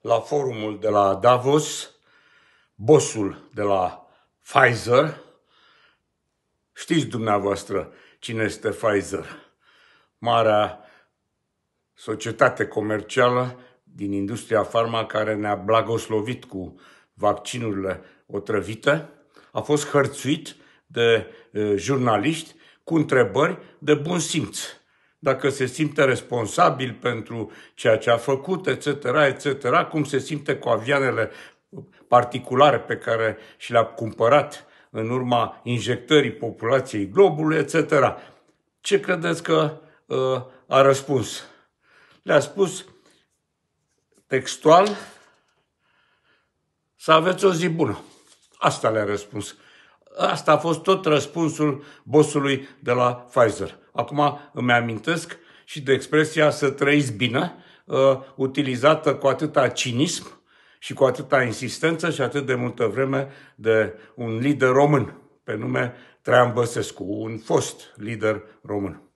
la forumul de la Davos, bosul de la Pfizer. Știți dumneavoastră cine este Pfizer, marea societate comercială din industria farma care ne-a blagoslovit cu vaccinurile otrăvite, a fost hărțuit de eh, jurnaliști cu întrebări de bun simț dacă se simte responsabil pentru ceea ce a făcut, etc., etc., cum se simte cu avianele particulare pe care și le-a cumpărat în urma injectării populației globului, etc. Ce credeți că uh, a răspuns? Le-a spus textual să aveți o zi bună. Asta le-a răspuns. Asta a fost tot răspunsul bosului de la Pfizer. Acum îmi amintesc și de expresia să trăiți bine, uh, utilizată cu atâta cinism și cu atâta insistență și atât de multă vreme de un lider român pe nume Traian Băsescu, un fost lider român.